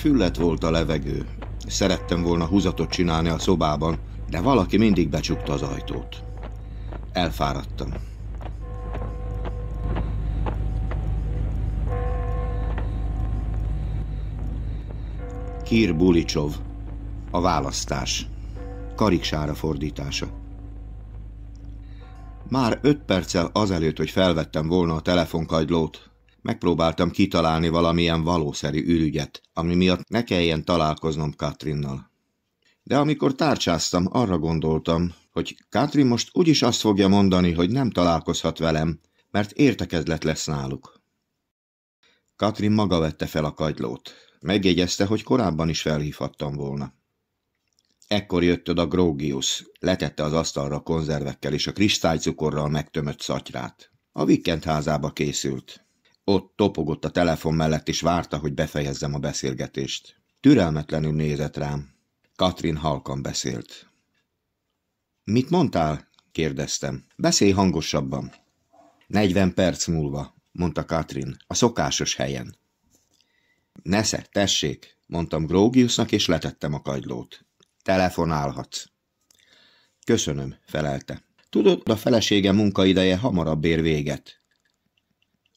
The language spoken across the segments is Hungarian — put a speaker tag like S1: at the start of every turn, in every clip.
S1: Füllet volt a levegő. Szerettem volna húzatot csinálni a szobában, de valaki mindig becsukta az ajtót. Elfáradtam. Kir Bulicsov, a választás, kariksára fordítása. Már öt perccel azelőtt, hogy felvettem volna a telefonkagylót, Megpróbáltam kitalálni valamilyen valószerű ürügyet, ami miatt ne kelljen találkoznom Katrinnal. De amikor tárcsáztam, arra gondoltam, hogy Katrin most úgyis azt fogja mondani, hogy nem találkozhat velem, mert értekezlet lesz náluk. Katrin maga vette fel a kagylót. Megjegyezte, hogy korábban is felhívhattam volna. Ekkor jött oda Grógius, letette az asztalra a konzervekkel és a kristálycukorral megtömött szatyrát. A vikendházába házába készült. Ott topogott a telefon mellett, és várta, hogy befejezzem a beszélgetést. Türelmetlenül nézett rám. Katrin halkan beszélt. Mit mondtál? kérdeztem. Beszélj hangosabban. Negyven perc múlva, mondta Katrin, a szokásos helyen. Nesze, tessék, mondtam Grógiusnak, és letettem a kagylót. Telefonálhatsz. Köszönöm, felelte. Tudod, a felesége munkaideje hamarabb ér véget.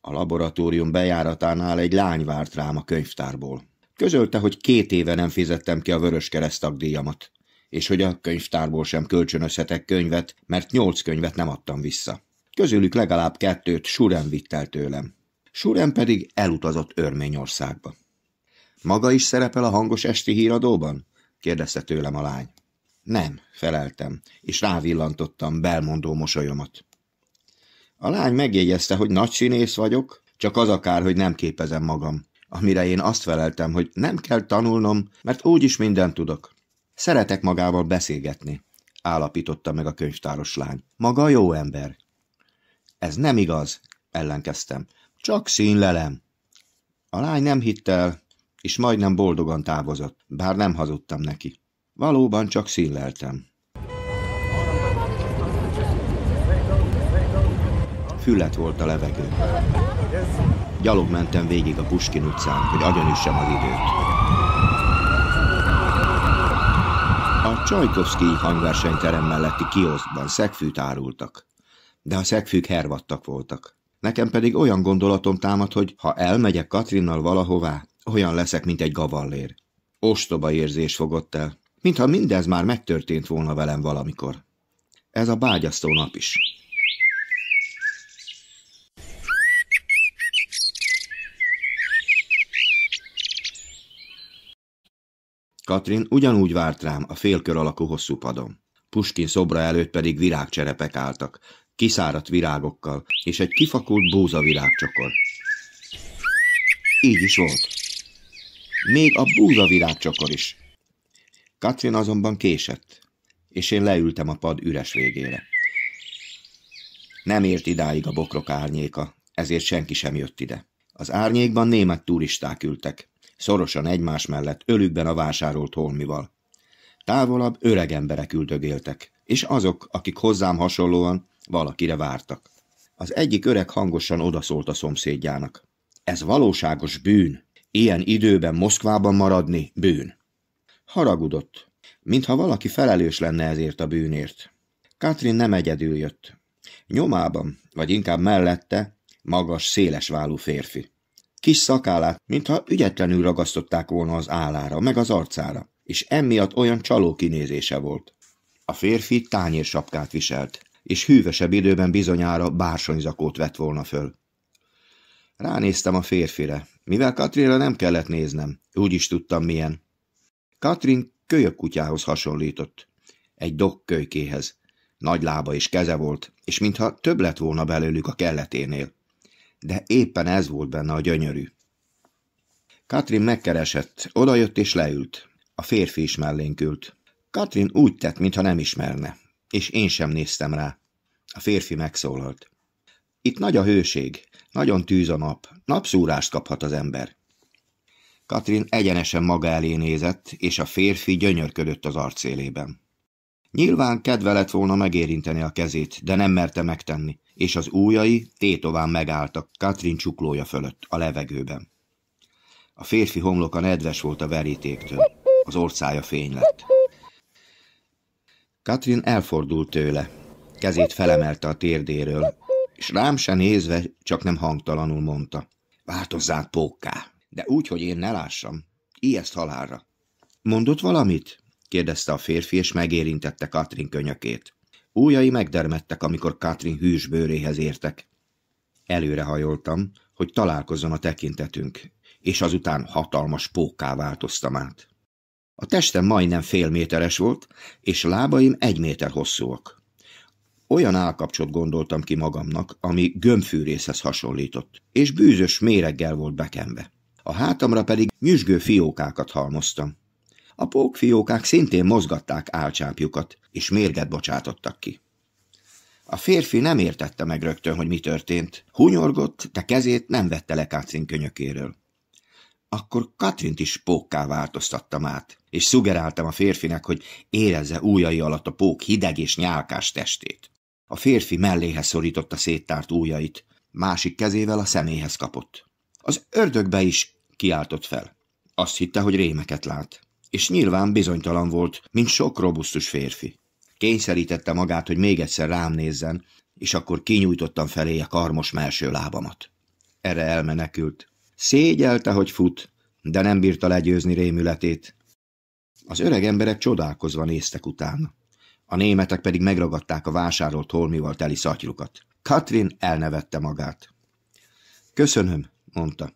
S1: A laboratórium bejáratánál egy lány várt rám a könyvtárból. Közölte, hogy két éve nem fizettem ki a vörös keresztagdíjamat, és hogy a könyvtárból sem kölcsönözhetek könyvet, mert nyolc könyvet nem adtam vissza. Közülük legalább kettőt Surem vitt el tőlem. Surem pedig elutazott Örményországba. Maga is szerepel a hangos esti híradóban? kérdezte tőlem a lány. Nem, feleltem, és rávillantottam belmondó mosolyomat. A lány megjegyezte, hogy nagy színész vagyok, csak az akár, hogy nem képezem magam. Amire én azt feleltem, hogy nem kell tanulnom, mert úgyis mindent tudok. Szeretek magával beszélgetni, állapította meg a könyvtáros lány. Maga jó ember. Ez nem igaz, ellenkeztem. Csak színlelem. A lány nem hitt el, és majdnem boldogan távozott, bár nem hazudtam neki. Valóban csak színleltem. füllet volt a levegő. Gyalog mentem végig a Puskin utcán, hogy agyonüssem az időt. A Csajkovszki hangversenyterem melletti kioszban szegfűt árultak, de a szegfűk hervadtak voltak. Nekem pedig olyan gondolatom támad, hogy ha elmegyek Katrinnal valahová, olyan leszek, mint egy gavallér. Ostoba érzés fogott el, mintha mindez már megtörtént volna velem valamikor. Ez a bágyasztó nap is. Katrin ugyanúgy várt rám a félkör alakú hosszú padon. Puskin szobra előtt pedig virágcserepek álltak, kiszáradt virágokkal, és egy kifakult búzavirágcsokor. Így is volt. Még a búzavirágcsokor is. Katrin azonban késett, és én leültem a pad üres végére. Nem ért idáig a bokrok árnyéka, ezért senki sem jött ide. Az árnyékban német turisták ültek, szorosan egymás mellett ölükben a vásárolt holmival. Távolabb öreg emberek üldögéltek, és azok, akik hozzám hasonlóan valakire vártak. Az egyik öreg hangosan odaszólt a szomszédjának. Ez valóságos bűn. Ilyen időben Moszkvában maradni bűn. Haragudott, mintha valaki felelős lenne ezért a bűnért. Katrin nem egyedül jött. Nyomában, vagy inkább mellette, magas, válú férfi kis szakállát, mintha ügyetlenül ragasztották volna az állára, meg az arcára, és emiatt olyan csaló kinézése volt. A férfi tányérsapkát viselt, és hűvösebb időben bizonyára bársonyzakót vett volna föl. Ránéztem a férfire, mivel Katrinra nem kellett néznem, úgy is tudtam milyen. Katrin kölyök kutyához hasonlított, egy dog kölykéhez. Nagy lába és keze volt, és mintha több lett volna belőlük a kelleténél de éppen ez volt benne a gyönyörű. Katrin megkeresett, odajött és leült. A férfi is mellénk ült. Katrin úgy tett, mintha nem ismerne, és én sem néztem rá. A férfi megszólalt. Itt nagy a hőség, nagyon tűz a nap, napszúrást kaphat az ember. Katrin egyenesen maga elé nézett, és a férfi gyönyörködött az arcélében. Nyilván kedve lett volna megérinteni a kezét, de nem merte megtenni és az újai tétován megálltak Katrin csuklója fölött, a levegőben. A férfi homloka nedves volt a verítéktől, az orcája fény lett. Katrin elfordult tőle, kezét felemelte a térdéről, és rám se nézve, csak nem hangtalanul mondta. Változzát pókká, de úgy, hogy én ne lássam. Ijeszt halálra. Mondott valamit? kérdezte a férfi, és megérintette Katrin könyökét. Újai megdermettek, amikor Katrin hűs bőréhez értek. Előrehajoltam, hogy találkozzon a tekintetünk, és azután hatalmas póká változtam át. A testem majdnem fél méteres volt, és lábaim egy méter hosszúak. Olyan állkapcsot gondoltam ki magamnak, ami gömbfűrészhez hasonlított, és bűzös méreggel volt bekenve. A hátamra pedig nyüzsgő fiókákat halmoztam. A pókfiókák szintén mozgatták álcsápjukat, és mérget bocsátottak ki. A férfi nem értette meg rögtön, hogy mi történt. Hunyorgott, de kezét nem vette le Katrin könyökéről. Akkor Katrint is pókká változtattam át, és szugeráltam a férfinek, hogy érezze újai alatt a pók hideg és nyálkás testét. A férfi melléhez szorította széttárt újait, másik kezével a szeméhez kapott. Az ördögbe is kiáltott fel. Azt hitte, hogy rémeket lát és nyilván bizonytalan volt, mint sok robusztus férfi. Kényszerítette magát, hogy még egyszer rám nézzen, és akkor kinyújtottam felé a karmos melső lábamat. Erre elmenekült. Szégyelte, hogy fut, de nem bírta legyőzni rémületét. Az öreg emberek csodálkozva néztek utána. A németek pedig megragadták a vásárolt holmival teli szatyrukat. Katrin elnevette magát. Köszönöm, mondta.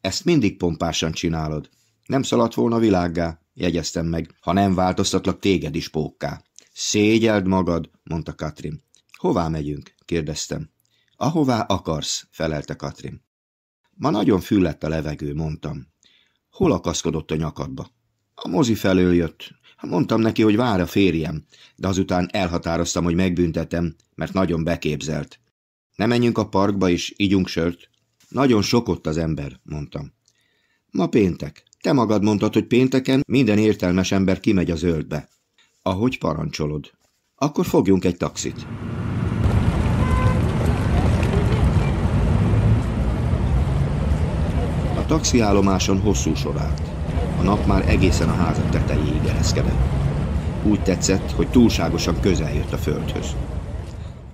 S1: Ezt mindig pompásan csinálod. Nem szaladt volna világgá jegyeztem meg, ha nem változtatlak téged is pókká. Szégyeld magad, mondta Katrin. Hová megyünk? kérdeztem. Ahová akarsz, felelte Katrin. Ma nagyon füllett a levegő, mondtam. Hol akaszkodott a nyakadba? A mozi felől jött. Mondtam neki, hogy vár a férjem, de azután elhatároztam, hogy megbüntetem, mert nagyon beképzelt. Ne menjünk a parkba és ígyunk sört. Nagyon sokott az ember, mondtam. Ma péntek. Te magad mondtad, hogy pénteken minden értelmes ember kimegy a zöldbe. Ahogy parancsolod. Akkor fogjunk egy taxit. A taxiállomáson hosszú sor állt. A nap már egészen a házak tetejéig ereszkedett. Úgy tetszett, hogy túlságosan közel jött a földhöz.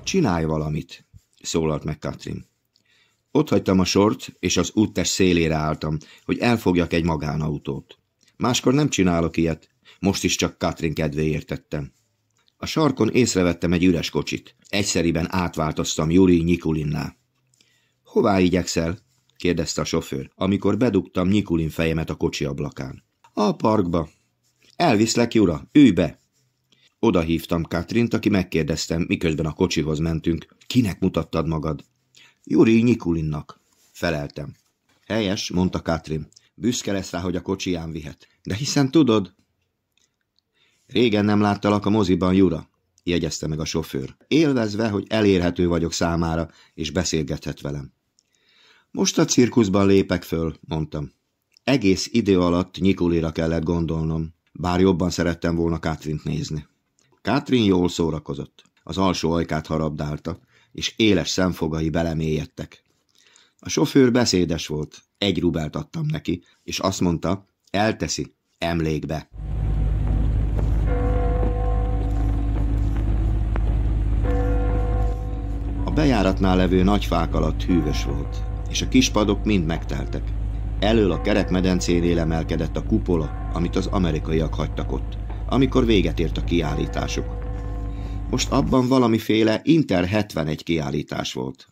S1: Csinálj valamit, szólalt meg Katrin. Ott hagytam a sort, és az úttes szélére álltam, hogy elfogjak egy magánautót. Máskor nem csinálok ilyet, most is csak Katrin kedvéért tettem. A sarkon észrevettem egy üres kocsit. Egyszeriben átváltoztam Juri Nyikulinná. Hová igyekszel? kérdezte a sofőr, amikor bedugtam Nyikulin fejemet a kocsi ablakán. A parkba. Elviszlek, Jura, ülj be! Oda hívtam Katrint, aki megkérdeztem, miközben a kocsihoz mentünk. Kinek mutattad magad? Juri Nikulinnak, Feleltem. Helyes, mondta Katrin. Büszke lesz rá, hogy a kocsiján vihet. De hiszen tudod... Régen nem láttalak a moziban, Jura, jegyezte meg a sofőr. Élvezve, hogy elérhető vagyok számára, és beszélgethet velem. Most a cirkuszban lépek föl, mondtam. Egész idő alatt Nikulira kellett gondolnom, bár jobban szerettem volna Kátrint nézni. Katrin jól szórakozott. Az alsó ajkát harabdálta, és éles szemfogai belemélyedtek. A sofőr beszédes volt, egy rubelt adtam neki, és azt mondta, elteszi, emlékbe. A bejáratnál levő nagy fák alatt hűvös volt, és a kis padok mind megteltek. Elől a kerekmedencénél emelkedett a kupola, amit az amerikaiak hagytak ott, amikor véget ért a kiállításuk. Most abban valamiféle Inter 71 kiállítás volt.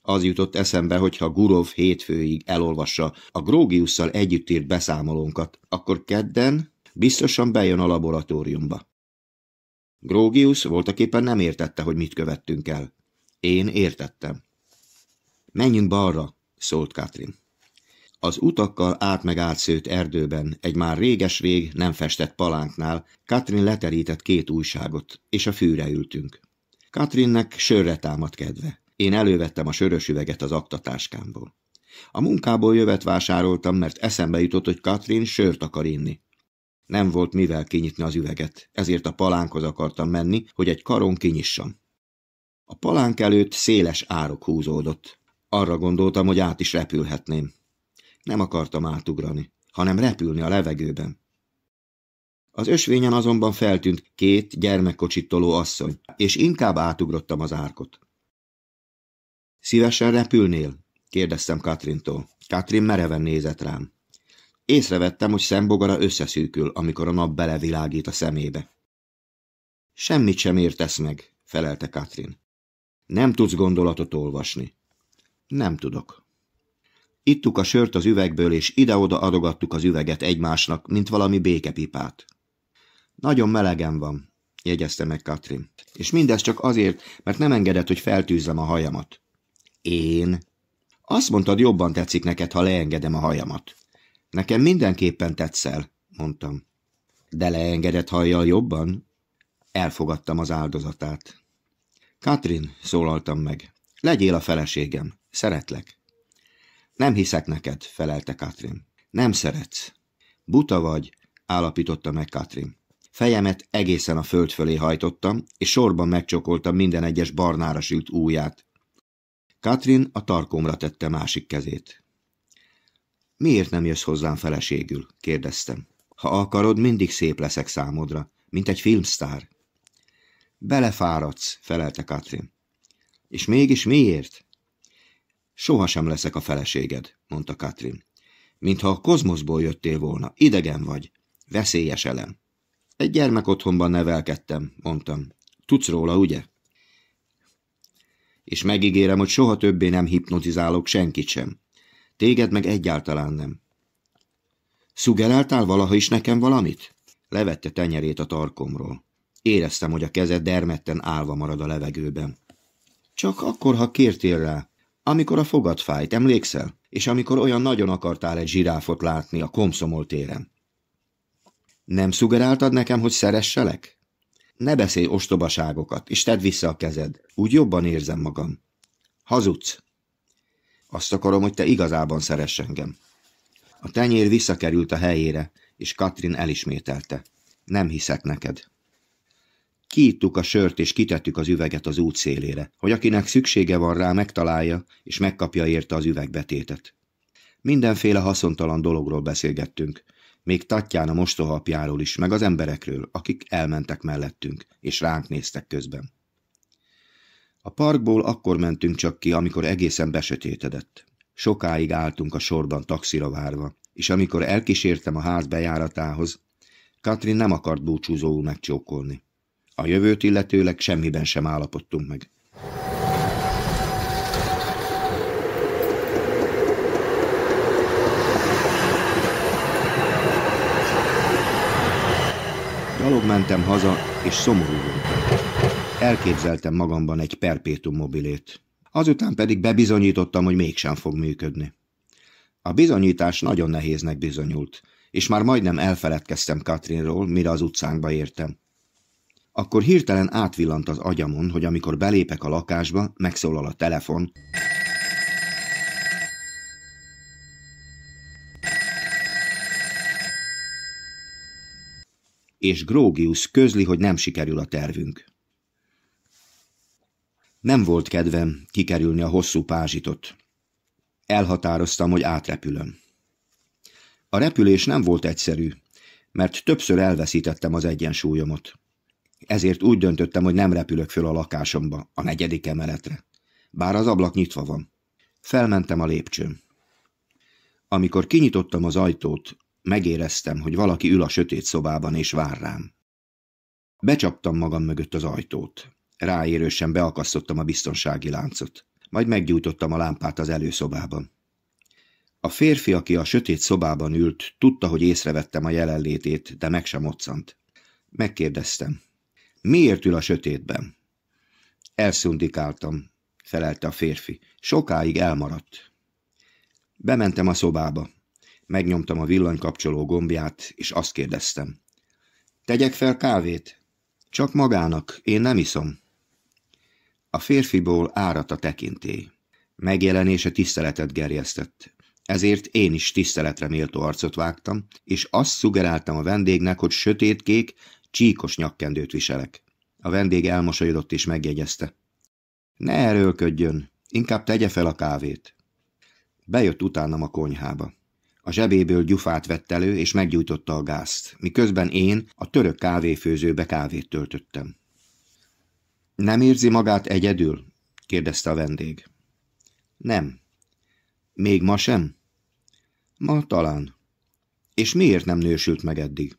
S1: Az jutott eszembe, hogy ha Gurov hétfőig elolvassa a Grógiusszal együtt írt beszámolónkat, akkor kedden biztosan bejön a laboratóriumba. Grógius voltaképpen nem értette, hogy mit követtünk el. Én értettem. Menjünk balra, szólt Katrin. Az utakkal át meg átszőtt erdőben, egy már réges-rég nem festett palánknál, Katrin leterített két újságot, és a fűre ültünk. Katrinnek sörre támadt kedve. Én elővettem a sörös üveget az aktatáskámból. A munkából jövet vásároltam, mert eszembe jutott, hogy Katrin sört akar inni. Nem volt mivel kinyitni az üveget, ezért a palánkhoz akartam menni, hogy egy karon kinyissam. A palánk előtt széles árok húzódott. Arra gondoltam, hogy át is repülhetném. Nem akartam átugrani, hanem repülni a levegőben. Az ösvényen azonban feltűnt két gyermekkocsit toló asszony, és inkább átugrottam az árkot. Szívesen repülnél? kérdeztem Katrintól. Katrin mereven nézett rám. Észrevettem, hogy szembogara összeszűkül, amikor a nap belevilágít a szemébe. Semmit sem értesz meg, felelte Katrin. Nem tudsz gondolatot olvasni. Nem tudok. Ittuk a sört az üvegből, és ide-oda adogattuk az üveget egymásnak, mint valami békepipát. Nagyon melegem van, jegyezte meg Katrin. És mindez csak azért, mert nem engedett, hogy feltűzzem a hajamat. Én? Azt mondtad, jobban tetszik neked, ha leengedem a hajamat. Nekem mindenképpen tetszel, mondtam. De leengedett hajjal jobban? Elfogadtam az áldozatát. Katrin, szólaltam meg, legyél a feleségem, szeretlek. Nem hiszek neked, felelte Katrin. Nem szeretsz. Buta vagy, állapította meg Katrin. Fejemet egészen a föld fölé hajtottam, és sorban megcsokoltam minden egyes barnára sült úját. Katrin a tarkomra tette másik kezét. Miért nem jössz hozzám feleségül? kérdeztem. Ha akarod, mindig szép leszek számodra, mint egy filmsztár. Belefáradsz, felelte Katrin. És mégis miért? Sohasem leszek a feleséged, mondta Katrin. Mintha a kozmoszból jöttél volna, idegen vagy. Veszélyes elem. Egy gyermek otthonban nevelkedtem, mondtam. Tudsz róla, ugye? És megígérem, hogy soha többé nem hipnotizálok senkit sem. Téged meg egyáltalán nem. Szugeráltál valaha is nekem valamit? Levette tenyerét a tarkomról. Éreztem, hogy a keze dermedten állva marad a levegőben. Csak akkor, ha kértél rá, amikor a fogad fájt, emlékszel? És amikor olyan nagyon akartál egy zsiráfot látni a komszomol téren. Nem szugeráltad nekem, hogy szeresselek? Ne beszélj ostobaságokat, és tedd vissza a kezed. Úgy jobban érzem magam. Hazudsz. Azt akarom, hogy te igazában szeress engem. A tenyér visszakerült a helyére, és Katrin elismételte. Nem hiszek neked. Kiittuk a sört és kitettük az üveget az út szélére, hogy akinek szüksége van rá, megtalálja és megkapja érte az üvegbetétet. Mindenféle haszontalan dologról beszélgettünk, még Tatján a mostohapjáról is, meg az emberekről, akik elmentek mellettünk, és ránk néztek közben. A parkból akkor mentünk csak ki, amikor egészen besötétedett. Sokáig álltunk a sorban taxira várva, és amikor elkísértem a ház bejáratához, Katrin nem akart búcsúzóul megcsókolni. A jövőt illetőleg semmiben sem állapodtunk meg. Gyalog mentem haza, és szomorú voltam. Elképzeltem magamban egy perpétum mobilét. Azután pedig bebizonyítottam, hogy mégsem fog működni. A bizonyítás nagyon nehéznek bizonyult, és már majdnem elfeledkeztem Katrinról, mire az utcánkba értem akkor hirtelen átvillant az agyamon, hogy amikor belépek a lakásba, megszólal a telefon. És Grógius közli, hogy nem sikerül a tervünk. Nem volt kedvem kikerülni a hosszú pázsitot. Elhatároztam, hogy átrepülöm. A repülés nem volt egyszerű, mert többször elveszítettem az egyensúlyomot. Ezért úgy döntöttem, hogy nem repülök föl a lakásomba, a negyedik emeletre. Bár az ablak nyitva van. Felmentem a lépcsőn. Amikor kinyitottam az ajtót, megéreztem, hogy valaki ül a sötét szobában és vár rám. Becsaptam magam mögött az ajtót. Ráérősen beakasztottam a biztonsági láncot. Majd meggyújtottam a lámpát az előszobában. A férfi, aki a sötét szobában ült, tudta, hogy észrevettem a jelenlétét, de meg sem moccant. Megkérdeztem. Miért ül a sötétben? Elszundikáltam, felelte a férfi. Sokáig elmaradt. Bementem a szobába. Megnyomtam a villanykapcsoló gombját, és azt kérdeztem. Tegyek fel kávét? Csak magának, én nem iszom. A férfiból árat a tekintély. Megjelenése tiszteletet gerjesztett. Ezért én is tiszteletre méltó arcot vágtam, és azt szugeráltam a vendégnek, hogy sötétkék, Csíkos nyakkendőt viselek. A vendég elmosolyodott és megjegyezte. Ne erőlködjön, inkább tegye fel a kávét. Bejött utánam a konyhába. A zsebéből gyufát vett elő, és meggyújtotta a gázt, miközben én a török kávéfőzőbe kávét töltöttem. Nem érzi magát egyedül? kérdezte a vendég. Nem. Még ma sem? Ma talán. És miért nem nősült meg eddig?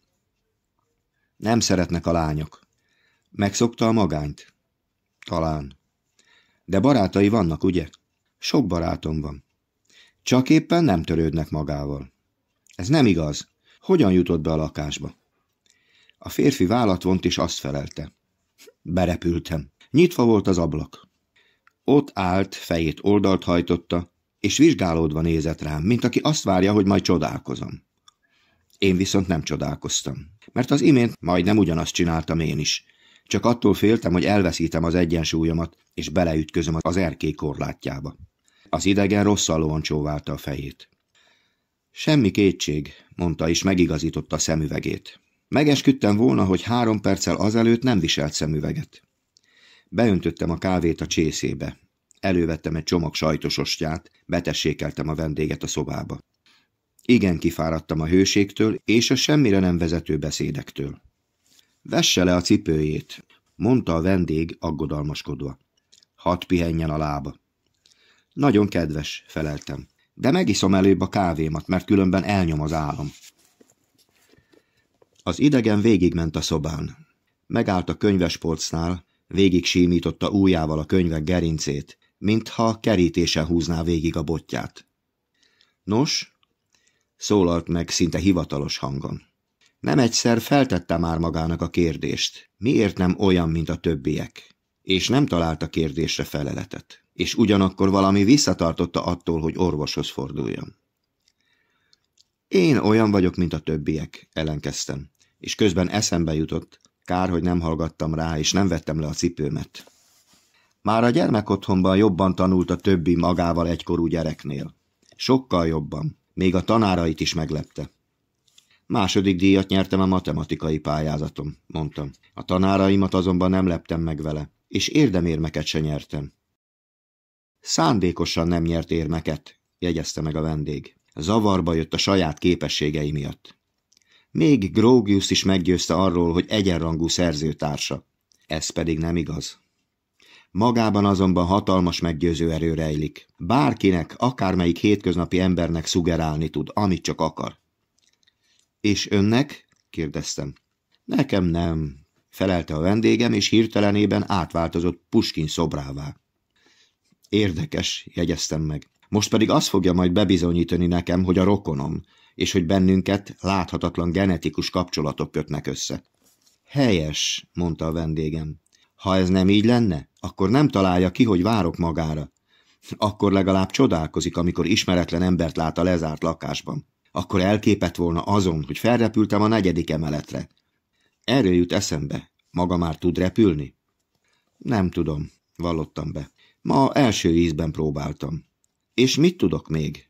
S1: Nem szeretnek a lányok. Megszokta a magányt? Talán. De barátai vannak, ugye? Sok barátom van. Csak éppen nem törődnek magával. Ez nem igaz. Hogyan jutott be a lakásba? A férfi vállat vont és azt felelte. Berepültem. Nyitva volt az ablak. Ott állt, fejét oldalt hajtotta, és vizsgálódva nézett rám, mint aki azt várja, hogy majd csodálkozom. Én viszont nem csodálkoztam. Mert az imént majdnem ugyanazt csináltam én is. Csak attól féltem, hogy elveszítem az egyensúlyomat, és beleütközöm az erkély korlátjába. Az idegen rosszalóan csóválta a fejét. Semmi kétség, mondta és megigazította a szemüvegét. Megesküdtem volna, hogy három perccel azelőtt nem viselt szemüveget. Beöntöttem a kávét a csészébe. Elővettem egy csomag sajtos ostját, betessékeltem a vendéget a szobába. Igen kifáradtam a hőségtől és a semmire nem vezető beszédektől. Vesse le a cipőjét, mondta a vendég aggodalmaskodva. Hadd pihenjen a lába. Nagyon kedves, feleltem. De megiszom előbb a kávémat, mert különben elnyom az álom. Az idegen végigment a szobán. Megállt a könyvespolcnál, végig símította újjával a könyvek gerincét, mintha kerítésen húzná végig a botját. Nos, szólalt meg szinte hivatalos hangon. Nem egyszer feltette már magának a kérdést, miért nem olyan, mint a többiek, és nem találta kérdésre feleletet, és ugyanakkor valami visszatartotta attól, hogy orvoshoz forduljon. Én olyan vagyok, mint a többiek, ellenkeztem, és közben eszembe jutott, kár, hogy nem hallgattam rá, és nem vettem le a cipőmet. Már a gyermekotthonban jobban tanult a többi magával egykorú gyereknél. Sokkal jobban. Még a tanárait is meglepte. Második díjat nyertem a matematikai pályázatom, mondtam. A tanáraimat azonban nem leptem meg vele, és érdemérmeket se nyertem. Szándékosan nem nyert érmeket, jegyezte meg a vendég. Zavarba jött a saját képességei miatt. Még Grogius is meggyőzte arról, hogy egyenrangú szerzőtársa. Ez pedig nem igaz. Magában azonban hatalmas meggyőző erő rejlik. Bárkinek, akármelyik hétköznapi embernek szugerálni tud, amit csak akar. És önnek? kérdeztem. Nekem nem, felelte a vendégem, és hirtelenében átváltozott Puskin szobrává. Érdekes, jegyeztem meg. Most pedig azt fogja majd bebizonyítani nekem, hogy a rokonom, és hogy bennünket láthatatlan genetikus kapcsolatok kötnek össze. Helyes, mondta a vendégem. Ha ez nem így lenne, akkor nem találja ki, hogy várok magára. Akkor legalább csodálkozik, amikor ismeretlen embert lát a lezárt lakásban. Akkor elképett volna azon, hogy felrepültem a negyedik emeletre. Erről jut eszembe. Maga már tud repülni? Nem tudom, vallottam be. Ma első ízben próbáltam. És mit tudok még?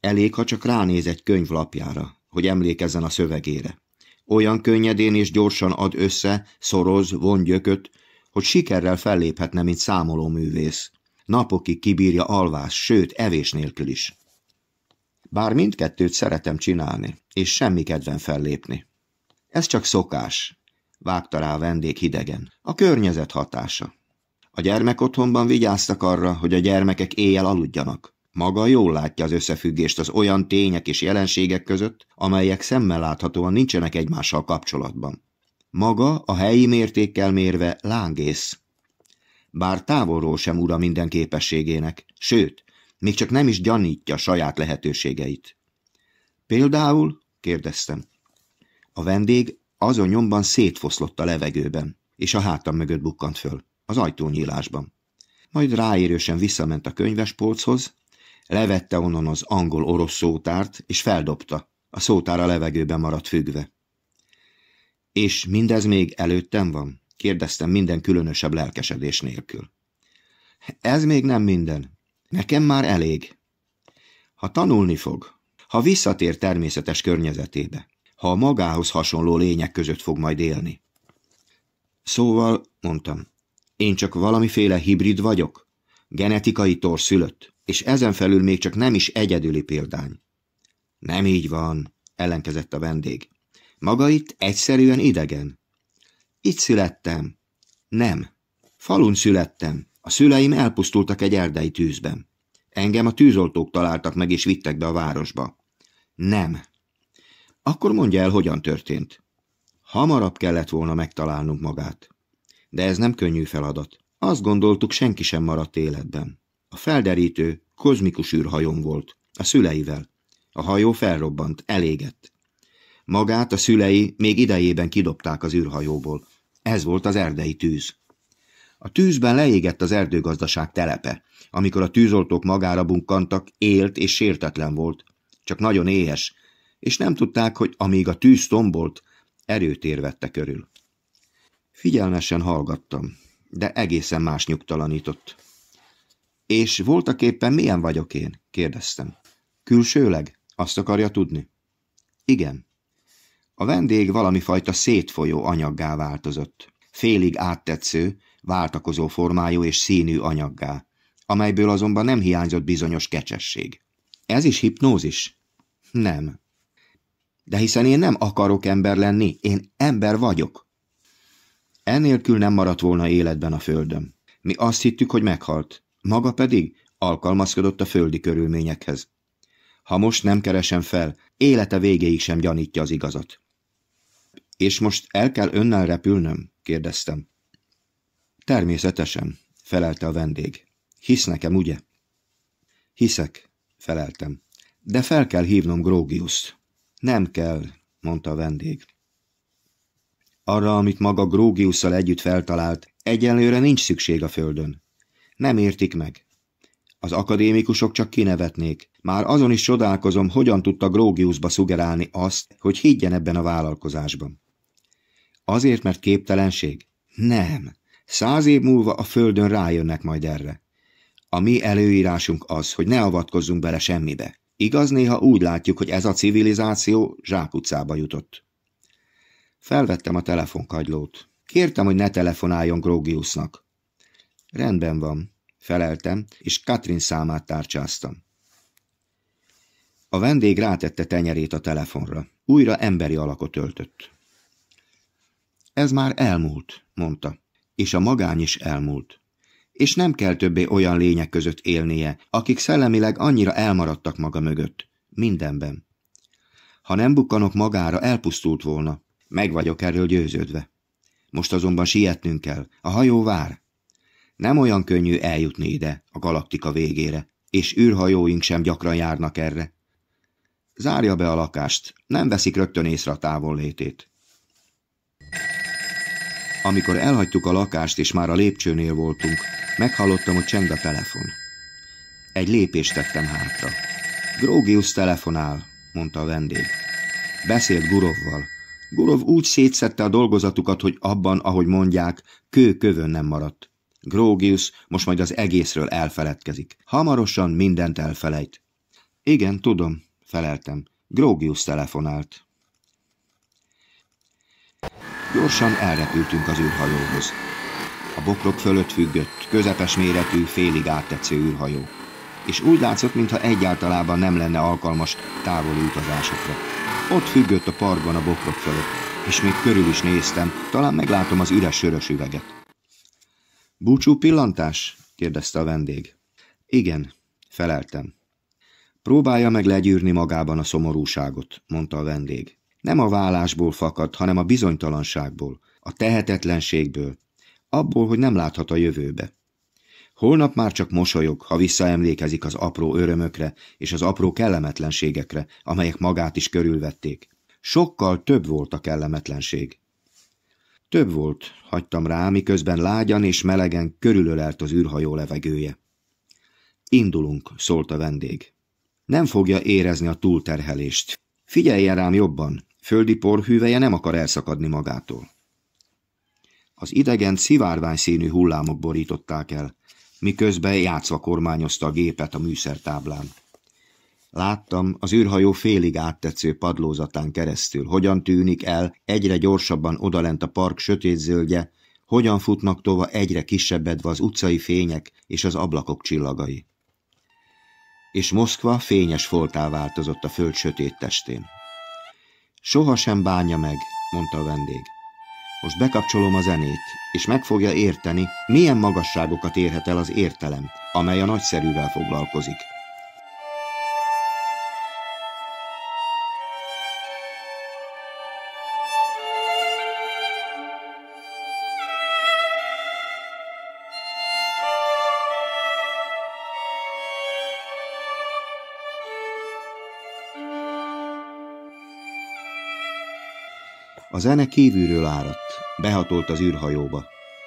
S1: Elég, ha csak ránéz egy könyvlapjára, hogy emlékezzen a szövegére. Olyan könnyedén és gyorsan ad össze, szoroz, vongyököt, hogy sikerrel felléphetne, mint számoló művész. Napokig kibírja alvás, sőt, evés nélkül is. Bár mindkettőt szeretem csinálni, és semmi kedven fellépni. Ez csak szokás, vágta rá a vendég hidegen. A környezet hatása. A gyermek otthonban vigyáztak arra, hogy a gyermekek éjjel aludjanak. Maga jól látja az összefüggést az olyan tények és jelenségek között, amelyek szemmel láthatóan nincsenek egymással kapcsolatban. Maga a helyi mértékkel mérve lángész. Bár távolról sem ura minden képességének, sőt, még csak nem is gyanítja saját lehetőségeit. Például, kérdeztem. A vendég azon nyomban szétfoszlott a levegőben, és a hátam mögött bukkant föl, az ajtónyílásban. Majd ráérősen visszament a könyvespolchoz, levette onnan az angol-orosz szótárt, és feldobta. A szótár a levegőben maradt függve. És mindez még előttem van? kérdeztem minden különösebb lelkesedés nélkül. Ez még nem minden. Nekem már elég. Ha tanulni fog, ha visszatér természetes környezetébe, ha a magához hasonló lények között fog majd élni. Szóval, mondtam, én csak valamiféle hibrid vagyok, genetikai tor szülött, és ezen felül még csak nem is egyedüli példány. Nem így van, ellenkezett a vendég. Maga itt egyszerűen idegen. Itt születtem. Nem. Falun születtem. A szüleim elpusztultak egy erdei tűzben. Engem a tűzoltók találtak meg és vittek be a városba. Nem. Akkor mondja el, hogyan történt. Hamarabb kellett volna megtalálnunk magát. De ez nem könnyű feladat. Azt gondoltuk, senki sem maradt életben. A felderítő kozmikus űrhajón volt, a szüleivel. A hajó felrobbant, elégett. Magát a szülei még idejében kidobták az űrhajóból. Ez volt az erdei tűz. A tűzben leégett az erdőgazdaság telepe. Amikor a tűzoltók magára bunkantak, élt és sértetlen volt. Csak nagyon éhes, és nem tudták, hogy amíg a tűz tombolt, erőt érvette körül. Figyelmesen hallgattam, de egészen más nyugtalanított. És voltak éppen milyen vagyok én? kérdeztem. Külsőleg? Azt akarja tudni? Igen. A vendég valami fajta szétfolyó anyaggá változott. Félig áttetsző, váltakozó formájú és színű anyaggá, amelyből azonban nem hiányzott bizonyos kecsesség. Ez is hipnózis? Nem. De hiszen én nem akarok ember lenni, én ember vagyok. Ennélkül nem maradt volna életben a földön. Mi azt hittük, hogy meghalt, maga pedig alkalmazkodott a földi körülményekhez. Ha most nem keresem fel, élete végéig sem gyanítja az igazat. És most el kell önnel repülnöm? kérdeztem. Természetesen, felelte a vendég. Hisz nekem, ugye? Hiszek, feleltem. De fel kell hívnom Grógiuszt. Nem kell, mondta a vendég. Arra, amit maga Grógiusszal együtt feltalált, egyenlőre nincs szükség a földön. Nem értik meg. Az akadémikusok csak kinevetnék. Már azon is csodálkozom, hogyan tudta Grógiuszba szugerálni azt, hogy higgyen ebben a vállalkozásban. Azért, mert képtelenség? Nem. Száz év múlva a földön rájönnek majd erre. A mi előírásunk az, hogy ne avatkozzunk bele semmibe. Igaz, néha úgy látjuk, hogy ez a civilizáció zsákutcába jutott. Felvettem a telefonkagylót. Kértem, hogy ne telefonáljon Grogiusnak. Rendben van, feleltem, és Katrin számát tárcsáztam. A vendég rátette tenyerét a telefonra. Újra emberi alakot öltött. Ez már elmúlt, mondta. És a magány is elmúlt. És nem kell többé olyan lények között élnie, akik szellemileg annyira elmaradtak maga mögött. Mindenben. Ha nem bukkanok magára, elpusztult volna. Meg vagyok erről győződve. Most azonban sietnünk kell. A hajó vár. Nem olyan könnyű eljutni ide, a galaktika végére, és űrhajóink sem gyakran járnak erre. Zárja be a lakást, nem veszik rögtön észre a távollétét. Amikor elhagytuk a lakást és már a lépcsőnél voltunk, meghallottam, hogy cseng a telefon. Egy lépést tettem hátra. Grógius telefonál, mondta a vendég. Beszélt Gurovval. Gurov úgy szétszette a dolgozatukat, hogy abban, ahogy mondják, kő kövön nem maradt. Grógius most majd az egészről elfeledkezik. Hamarosan mindent elfelejt. Igen, tudom, feleltem. Grógius telefonált. Gyorsan elrepültünk az űrhajóhoz. A bokrok fölött függött, közepes méretű, félig áttetsző űrhajó. És úgy látszott, mintha egyáltalában nem lenne alkalmas távoli utazásokra. Ott függött a parkban a bokrok fölött, és még körül is néztem, talán meglátom az üres sörös üveget. Búcsú pillantás? kérdezte a vendég. Igen, feleltem. Próbálja meg legyűrni magában a szomorúságot, mondta a vendég. Nem a vállásból fakad, hanem a bizonytalanságból, a tehetetlenségből, abból, hogy nem láthat a jövőbe. Holnap már csak mosolyog, ha visszaemlékezik az apró örömökre és az apró kellemetlenségekre, amelyek magát is körülvették. Sokkal több volt a kellemetlenség. Több volt, hagytam rá, miközben lágyan és melegen körülölelt az űrhajó levegője. Indulunk, szólt a vendég. Nem fogja érezni a túlterhelést. Figyeljen rám jobban, Földi porhűveje nem akar elszakadni magától. Az idegen szivárvány színű hullámok borították el, miközben játszva kormányozta a gépet a műszertáblán. Láttam az űrhajó félig áttetsző padlózatán keresztül, hogyan tűnik el egyre gyorsabban odalent a park zöldje, hogyan futnak tova egyre kisebbedve az utcai fények és az ablakok csillagai. És Moszkva fényes foltá változott a föld sötét testén. Sohasem bánja meg, mondta a vendég. Most bekapcsolom a zenét, és meg fogja érteni, milyen magasságokat érhet el az értelem, amely a nagyszerűvel foglalkozik. A zene kívülről áradt, behatolt az űrhajóba.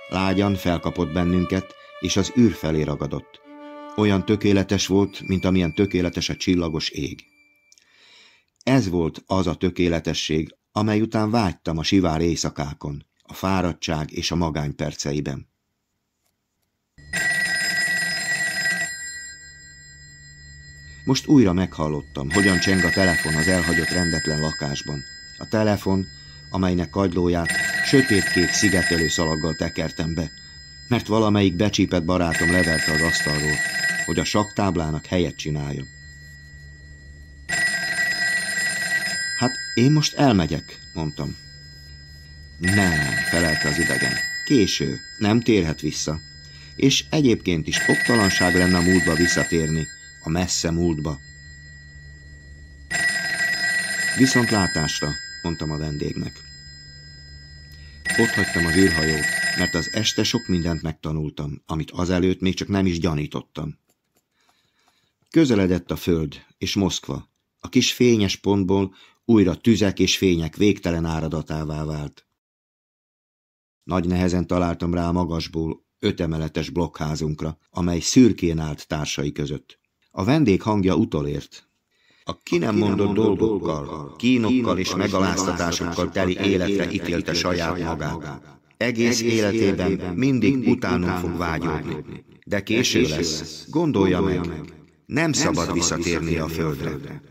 S1: Lágyan felkapott bennünket, és az űr felé ragadott. Olyan tökéletes volt, mint amilyen tökéletes a csillagos ég. Ez volt az a tökéletesség, amely után vágytam a sivár éjszakákon, a fáradtság és a magány perceiben. Most újra meghallottam, hogyan cseng a telefon az elhagyott rendetlen lakásban. A telefon amelynek kagylóját sötétkék szigetelő szalaggal tekertem be, mert valamelyik becsípett barátom leverte az asztalról, hogy a saktáblának helyet csináljon. Hát én most elmegyek, mondtam. Nem, felelte az idegen. Késő, nem térhet vissza. És egyébként is oktalanság lenne a múltba visszatérni, a messze múltba. Viszont látásra, mondtam a vendégnek. Ott hagytam az űrhajót, mert az este sok mindent megtanultam, amit azelőtt még csak nem is gyanítottam. Közeledett a föld, és Moszkva. A kis fényes pontból újra tüzek és fények végtelen áradatává vált. Nagy nehezen találtam rá a magasból ötemeletes blokkházunkra, amely szürkén állt társai között. A vendég hangja utolért, a ki nem mondott dolgokkal, kínokkal és megaláztatásokkal teli életre ítélte saját magát. Egész életében mindig utánunk fog vágyódni. De késő lesz, gondolja meg, nem szabad visszatérni a földre.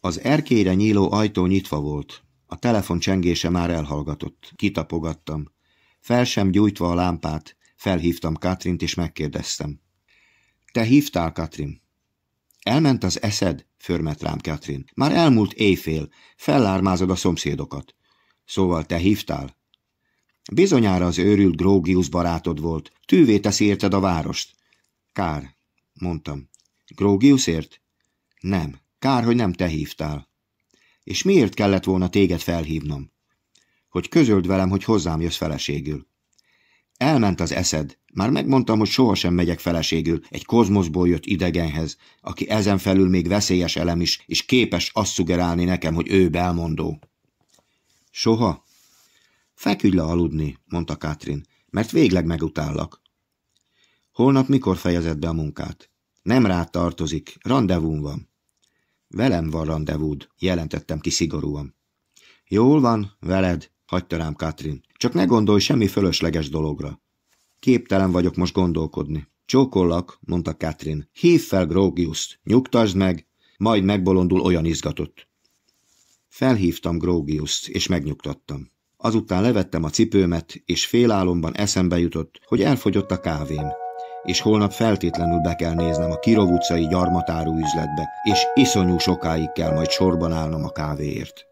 S1: Az erkére nyíló ajtó nyitva volt. A telefon csengése már elhallgatott. Kitapogattam. Fel sem gyújtva a lámpát, felhívtam Katrint és megkérdeztem. Te hívtál, Katrin? Elment az eszed? förmet rám Katrin. Már elmúlt éjfél, fellármázod a szomszédokat. Szóval te hívtál? Bizonyára az őrült Grógius barátod volt, tűvé teszi érted a várost. Kár, mondtam. Grógiusért? Nem, kár, hogy nem te hívtál. És miért kellett volna téged felhívnom? Hogy közöld velem, hogy hozzám jössz feleségül. Elment az eszed. Már megmondtam, hogy sohasem megyek feleségül egy kozmoszból jött idegenhez, aki ezen felül még veszélyes elem is, és képes azt szugerálni nekem, hogy ő belmondó. Soha? Feküdj le aludni, mondta Katrin, mert végleg megutállak. Holnap mikor fejezed be a munkát? Nem rád tartozik, rendezvún van. Velem van rendezvúd, jelentettem ki szigorúan. Jól van, veled, hagyta rám Katrin. Csak ne gondolj semmi fölösleges dologra. Képtelen vagyok most gondolkodni. Csókollak, mondta Katrin. Hív fel Grógiuszt, nyugtasd meg, majd megbolondul olyan izgatott. Felhívtam Grógiuszt, és megnyugtattam. Azután levettem a cipőmet, és félálomban eszembe jutott, hogy elfogyott a kávém, és holnap feltétlenül be kell néznem a Kirov utcai gyarmatáru üzletbe, és iszonyú sokáig kell majd sorban állnom a kávéért.